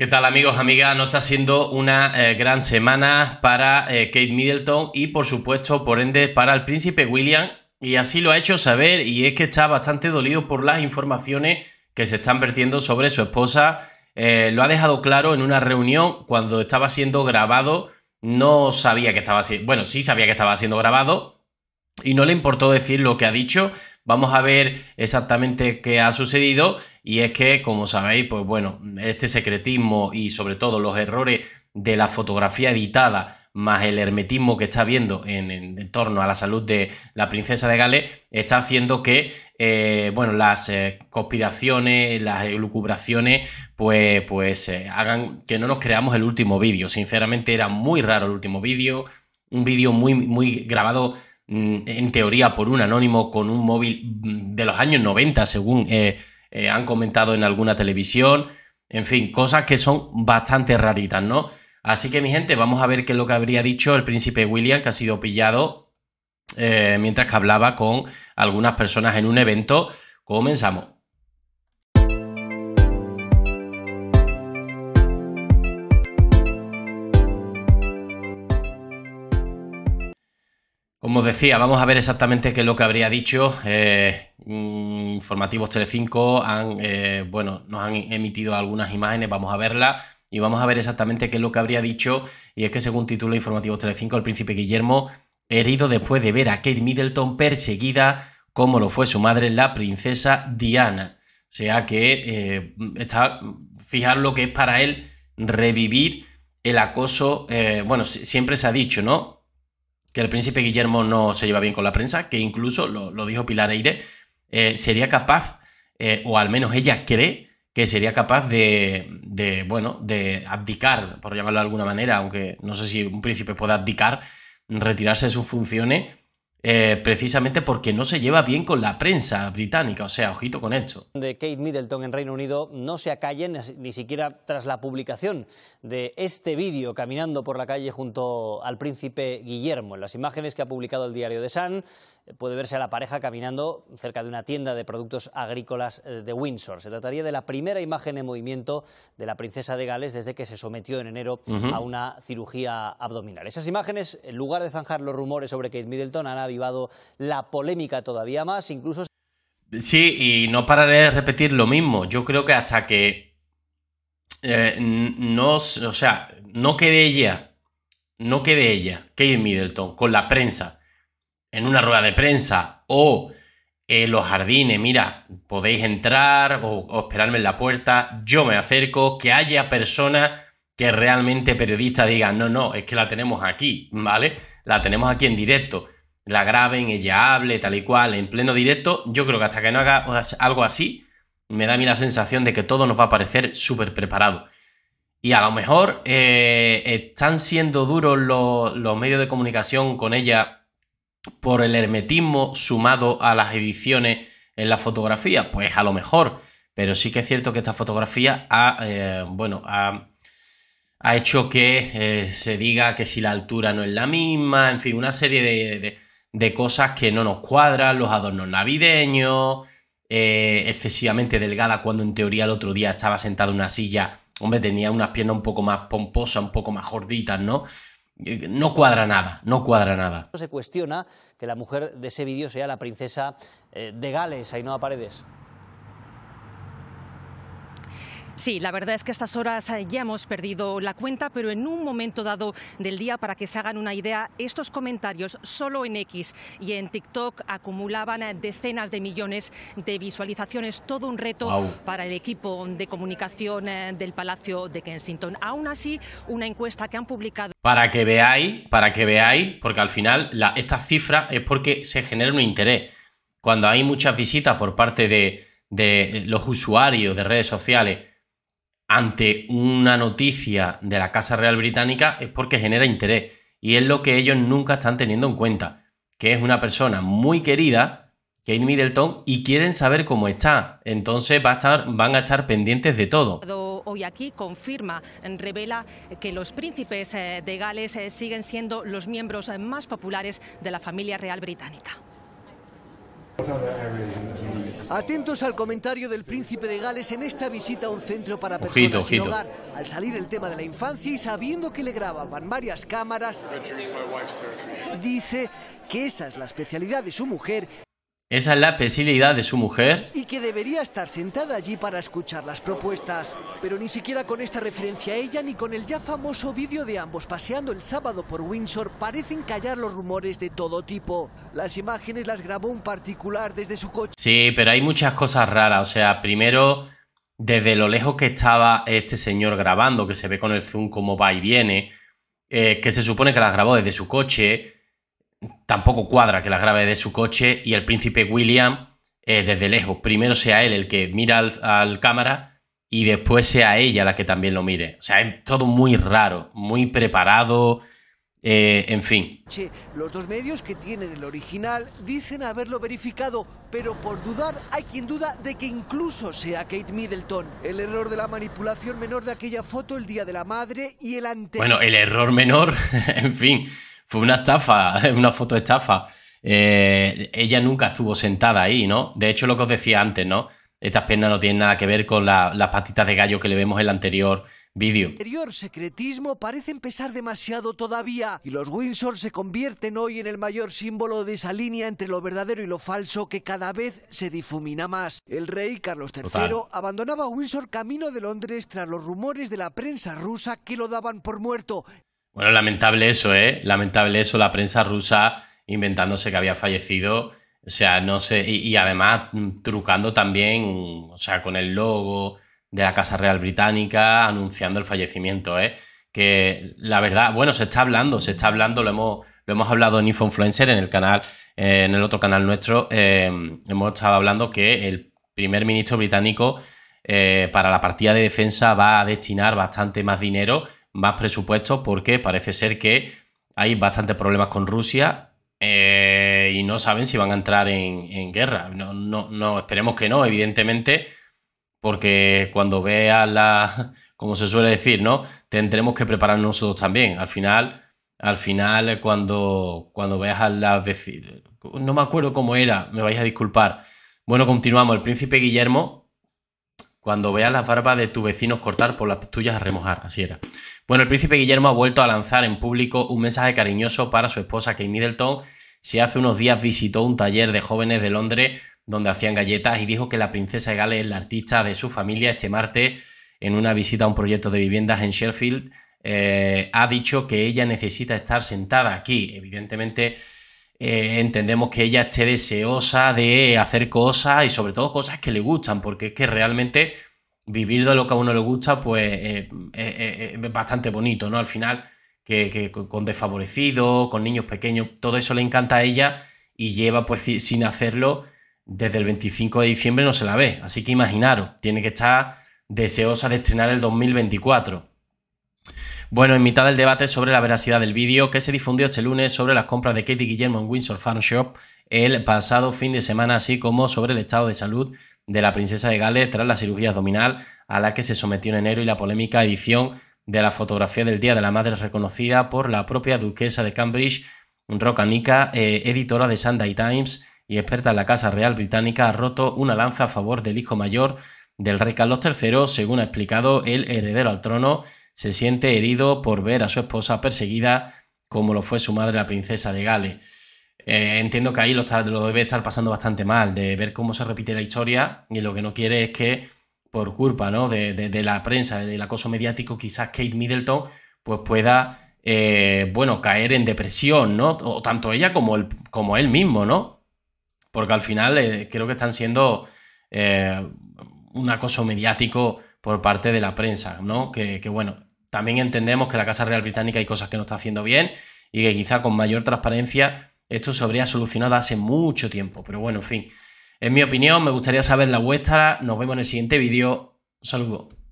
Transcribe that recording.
¿Qué tal amigos, amigas? No está siendo una eh, gran semana para eh, Kate Middleton y por supuesto, por ende, para el príncipe William. Y así lo ha hecho saber y es que está bastante dolido por las informaciones que se están vertiendo sobre su esposa. Eh, lo ha dejado claro en una reunión cuando estaba siendo grabado. No sabía que estaba siendo... Bueno, sí sabía que estaba siendo grabado y no le importó decir lo que ha dicho, Vamos a ver exactamente qué ha sucedido y es que, como sabéis, pues bueno, este secretismo y sobre todo los errores de la fotografía editada más el hermetismo que está habiendo en, torno a la salud de la princesa de Gales, está haciendo que eh, bueno, las eh, conspiraciones, las elucubraciones, pues, pues eh, hagan que no nos creamos el último vídeo. Sinceramente era muy raro el último vídeo, un vídeo muy, muy grabado Mm, en teoría por un anónimo con un móvil mm, de los años 90, según eh, eh, han comentado en alguna televisión. En fin, cosas que son bastante raritas, ¿no? Así que mi gente, vamos a ver qué es lo que habría dicho el príncipe William, que ha sido pillado eh, mientras que hablaba con algunas personas en un evento. Comenzamos. Como decía, vamos a ver exactamente qué es lo que habría dicho. Eh, mm, informativos Telecinco han, eh, bueno, nos han emitido algunas imágenes, vamos a verlas y vamos a ver exactamente qué es lo que habría dicho. Y es que según título Informativos Telecinco, el príncipe Guillermo, herido después de ver a Kate Middleton perseguida como lo fue su madre, la princesa Diana. O sea que eh, está, fijar lo que es para él revivir el acoso, eh, bueno, siempre se ha dicho, ¿no? que el príncipe Guillermo no se lleva bien con la prensa, que incluso, lo, dijo Pilar Eire, eh, sería capaz, eh, o al menos ella cree que sería capaz de, de, bueno, de abdicar, por llamarlo de alguna manera, aunque no sé si un príncipe puede abdicar, retirarse de sus funciones eh, precisamente porque no se lleva bien con la prensa británica, o sea, ojito con hecho. De Kate Middleton en Reino Unido no se acallen ni siquiera tras la publicación de este vídeo caminando por la calle junto al príncipe Guillermo. En las imágenes que ha publicado el diario The Sun eh, puede verse a la pareja caminando cerca de una tienda de productos agrícolas eh, de Windsor. Se trataría de la primera imagen en movimiento de la princesa de Gales desde que se sometió en enero a una cirugía abdominal. Esas imágenes, en lugar de zanjar los rumores sobre Kate Middleton, han avivado la polémica todavía más, incluso... Sí, y no pararé de repetir lo mismo. Yo creo que hasta que eh, no, o sea, no quede ella, no quede ella, Kate Middleton, con la prensa, en una rueda de prensa o en eh, los jardines, mira, podéis entrar o, o, esperarme en la puerta, yo me acerco, que haya personas que realmente periodistas digan, no, no, es que la tenemos aquí, ¿vale? La tenemos aquí en directo la graben, ella hable, tal y cual, en pleno directo, yo creo que hasta que no haga algo así, me da a mí la sensación de que todo nos va a parecer súper preparado. Y a lo mejor eh, están siendo duros los, medios de comunicación con ella por el hermetismo sumado a las ediciones en la fotografía. Pues a lo mejor. Pero sí que es cierto que esta fotografía ha, eh, bueno, ha, hecho que eh, se diga que si la altura no es la misma, en fin, una serie de de cosas que no nos cuadran, los adornos navideños, eh, excesivamente delgada cuando en teoría el otro día estaba sentada en una silla, hombre, tenía unas piernas un poco más pomposas, un poco más gorditas, ¿no? Eh, no cuadra nada, no cuadra nada. No Se cuestiona que la mujer de ese vídeo sea la princesa eh, de Gales, Ainhoa Paredes. Sí, la verdad es que a estas horas eh, ya hemos perdido la cuenta, pero en un momento dado del día, para que se hagan una idea, estos comentarios solo en X y en TikTok acumulaban eh, decenas de millones de visualizaciones, todo un reto para el equipo de comunicación eh, del Palacio de Kensington. Aún así, una encuesta que han publicado... Para que veáis, para que veáis, porque al final la, esta cifra es porque se genera un interés. Cuando hay muchas visitas por parte de los usuarios de redes sociales, ante una noticia de la Casa Real Británica es porque genera interés. Y es lo que ellos nunca están teniendo en cuenta, que es una persona muy querida, Kate Middleton, y quieren saber cómo está. Entonces va a estar, van a estar pendientes de todo hoy aquí confirma, revela que los príncipes eh, de Gales eh, siguen siendo los miembros eh, más populares de la familia real británica. Atentos al comentario del príncipe de Gales en esta visita a un centro para personas sin hogar. Al salir el tema de la infancia y sabiendo que le grababan varias cámaras, dice que esa es la especialidad de su mujer esa es la especialidad de su mujer. Y que debería estar sentada allí para escuchar las propuestas. Pero ni siquiera con esta referencia a ella ni con el ya famoso vídeo de ambos paseando el sábado por Windsor parecen callar los rumores de todo tipo. Las imágenes las grabó un particular desde su coche. Sí, pero hay muchas cosas raras. O sea, primero, desde lo lejos que estaba este señor grabando, que se ve con el zoom como va y viene, eh, que se supone que las grabó desde su coche tampoco cuadra que la grave de su coche y el príncipe William eh, desde lejos. Primero sea él el que mira al, cámara y después sea ella la que también lo mire. O sea, es todo muy raro, muy preparado. Eh, en fin. los dos medios que tienen el original dicen haberlo verificado, pero por dudar hay quien duda de que incluso sea Kate Middleton. El error de la manipulación menor de aquella foto el día de la madre y el anterior. Bueno, el error menor, en fin fue una estafa, una foto estafa. Eh, ella nunca estuvo sentada ahí, ¿no? De hecho, lo que os decía antes, ¿no? Estas piernas no tienen nada que ver con las patitas de gallo que le vemos en el anterior vídeo. El anterior secretismo parece empezar demasiado todavía y los Windsor se convierten hoy en el mayor símbolo de esa línea entre lo verdadero y lo falso que cada vez se difumina más. El rey Carlos III abandonaba Windsor camino de Londres tras los rumores de la prensa rusa que lo daban por muerto bueno, lamentable eso, ¿eh? Lamentable eso, la prensa rusa inventándose que había fallecido. O sea, no sé, y, además mm, trucando también, o sea, con el logo de la Casa Real Británica anunciando el fallecimiento, ¿eh? Que la verdad, bueno, se está hablando, se está hablando, lo hemos, lo hemos hablado en Influencer, en el canal, eh, en el otro canal nuestro, eh, hemos estado hablando que el primer ministro británico eh, para la partida de defensa va a destinar bastante más dinero más presupuesto porque parece ser que hay bastantes problemas con Rusia eh, y no saben si van a entrar en, guerra. No, no, no, esperemos que no, evidentemente, porque cuando vea la, como se suele decir, ¿no? Tendremos que prepararnos nosotros también. Al final, al final, cuando, cuando veas a las no me acuerdo cómo era, me vais a disculpar. Bueno, continuamos. El príncipe Guillermo cuando veas las barbas de tus vecinos cortar por las tuyas a remojar, así era. Bueno, el príncipe Guillermo ha vuelto a lanzar en público un mensaje cariñoso para su esposa Kate Middleton, se hace unos días visitó un taller de jóvenes de Londres donde hacían galletas y dijo que la princesa de Gales la artista de su familia este martes en una visita a un proyecto de viviendas en Sheffield. Eh, ha dicho que ella necesita estar sentada aquí. Evidentemente, eh, entendemos que ella esté deseosa de hacer cosas y sobre todo cosas que le gustan, porque es que realmente vivir de lo que a uno le gusta, pues eh, eh, es bastante bonito, ¿no? Al final, que, con desfavorecidos, con niños pequeños, todo eso le encanta a ella y lleva pues sin hacerlo desde el 25 de diciembre no se la ve. Así que imaginaros, tiene que estar deseosa de estrenar el 2024. Bueno, en mitad del debate sobre la veracidad del vídeo que se difundió este lunes sobre las compras de Katie Guillermo en Windsor Farm Shop el pasado fin de semana, así como sobre el estado de salud de la princesa de Gales tras la cirugía abdominal a la que se sometió en enero y la polémica edición de la fotografía del Día de la Madre reconocida por la propia duquesa de Cambridge, Rocanica, Nica, eh, editora de Sunday Times y experta en la Casa Real Británica, ha roto una lanza a favor del hijo mayor del rey Carlos III, según ha explicado el heredero al trono se siente herido por ver a su esposa perseguida como lo fue su madre, la princesa de Gales. Eh, entiendo que ahí lo, debe estar pasando bastante mal, de ver cómo se repite la historia y lo que no quiere es que, por culpa ¿no? de, la prensa, del acoso mediático, quizás Kate Middleton pues pueda eh, bueno, caer en depresión, ¿no? O tanto ella como, el, como él mismo, ¿no? Porque al final eh, creo que están siendo un acoso mediático por parte de la prensa, ¿no? que bueno, también entendemos que la Casa Real Británica hay cosas que no está haciendo bien y que quizá con mayor transparencia esto se habría solucionado hace mucho tiempo. Pero bueno, en fin, en mi opinión, me gustaría saber la vuestra. Nos vemos en el siguiente vídeo. Saludos.